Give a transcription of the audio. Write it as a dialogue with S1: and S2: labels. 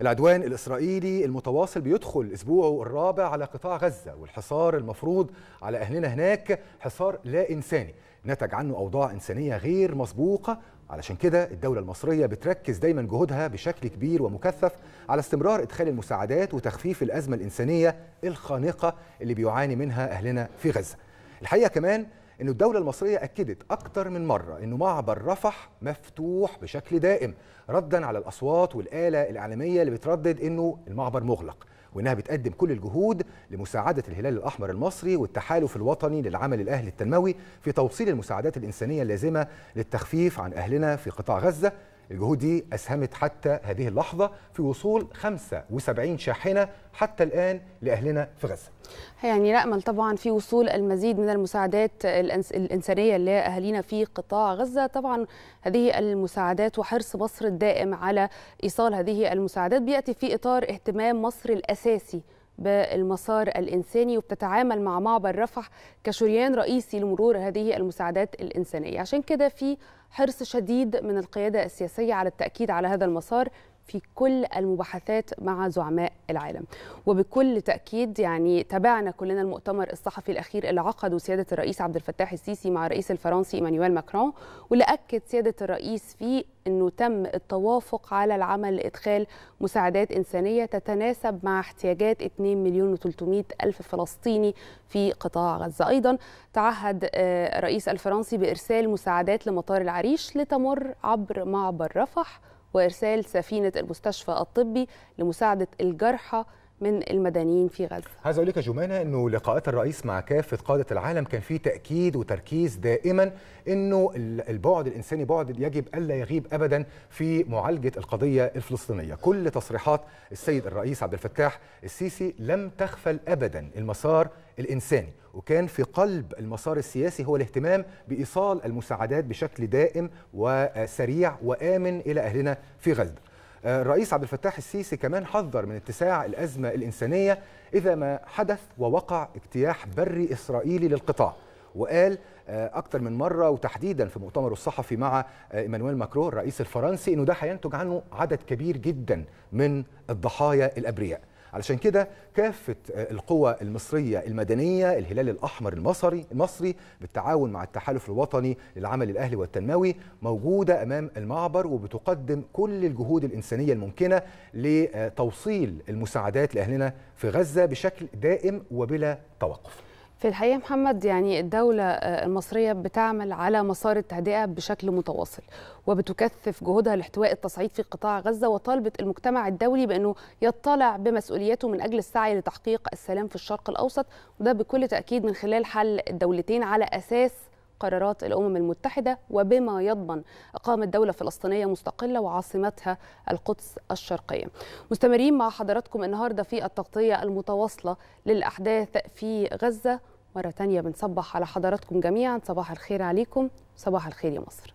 S1: العدوان الإسرائيلي المتواصل بيدخل أسبوعه الرابع على قطاع غزة والحصار المفروض على أهلنا هناك حصار لا إنساني نتج عنه أوضاع إنسانية غير مسبوقة علشان كده الدولة المصرية بتركز دايما جهودها بشكل كبير ومكثف على استمرار إدخال المساعدات وتخفيف الأزمة الإنسانية الخانقة اللي بيعاني منها أهلنا في غزة الحقيقة كمان أن الدولة المصرية أكدت أكثر من مرة أنه معبر رفح مفتوح بشكل دائم ردا على الأصوات والآلة الإعلامية اللي بتردد أنه المعبر مغلق وانها بتقدم كل الجهود لمساعده الهلال الاحمر المصري والتحالف الوطني للعمل الاهلي التنموي في توصيل المساعدات الانسانيه اللازمه للتخفيف عن اهلنا في قطاع غزه الجهود دي أسهمت حتى هذه اللحظة في وصول 75 شاحنة حتى الآن لأهلنا في غزة
S2: يعني نأمل طبعا في وصول المزيد من المساعدات الإنسانية لأهالينا في قطاع غزة طبعا هذه المساعدات وحرص مصر الدائم على إيصال هذه المساعدات بيأتي في إطار اهتمام مصر الأساسي بالمسار الإنساني وبتتعامل مع معبر رفح كشريان رئيسي لمرور هذه المساعدات الإنسانية عشان كده في حرص شديد من القيادة السياسية على التأكيد على هذا المسار في كل المباحثات مع زعماء العالم وبكل تأكيد يعني تابعنا كلنا المؤتمر الصحفي الأخير اللي عقده سيادة الرئيس عبد الفتاح السيسي مع الرئيس الفرنسي إيمانويل ماكرون واللي أكد سيادة الرئيس فيه أنه تم التوافق على العمل لإدخال مساعدات إنسانية تتناسب مع احتياجات 2 مليون و300 ألف فلسطيني في قطاع غزة أيضا تعهد آه، الرئيس الفرنسي بإرسال مساعدات لمطار العريش لتمر عبر معبر رفح وإرسال سفينة المستشفى الطبي لمساعدة الجرحى من المدنيين في غزه.
S1: عايز اقول لك يا جمانه انه لقاءات الرئيس مع كافه قاده العالم كان فيه تاكيد وتركيز دائما انه البعد الانساني بعد يجب الا يغيب ابدا في معالجه القضيه الفلسطينيه، كل تصريحات السيد الرئيس عبد الفتاح السيسي لم تخفل ابدا المسار الانساني وكان في قلب المسار السياسي هو الاهتمام بايصال المساعدات بشكل دائم وسريع وامن الى اهلنا في غزه. الرئيس آه، عبد الفتاح السيسي كمان حذر من اتساع الأزمة الإنسانية إذا ما حدث ووقع اجتياح بري إسرائيلي للقطاع وقال آه، أكثر من مرة وتحديدا في مؤتمره الصحفي مع آه، إيمانويل ماكرون الرئيس الفرنسي أنه ده هينتج عنه عدد كبير جدا من الضحايا الأبرياء علشان كده كافه آه، القوى المصريه المدنيه الهلال الاحمر المصري المصري بالتعاون مع التحالف الوطني للعمل الاهلي والتنموي موجوده امام المعبر وبتقدم كل الجهود الانسانيه الممكنه لتوصيل المساعدات لاهلنا في غزه بشكل دائم وبلا توقف
S2: في الحقيقه محمد يعني الدوله آه، المصريه بتعمل على مسار التهدئه بشكل متواصل وبتكثف جهودها لاحتواء التصعيد في قطاع غزه وطالبت المجتمع الدولي بانه يطلع بمسؤولياته من اجل السعي لتحقيق السلام في الشرق الاوسط وده بكل تاكيد من خلال حل الدولتين على اساس قرارات الامم المتحده وبما يضمن اقامه دوله فلسطينيه مستقله وعاصمتها القدس الشرقيه. مستمرين مع حضراتكم النهارده في التغطيه المتواصله للاحداث في غزه مرة تانية بنصبح على حضراتكم جميعا صباح الخير عليكم صباح الخير يا مصر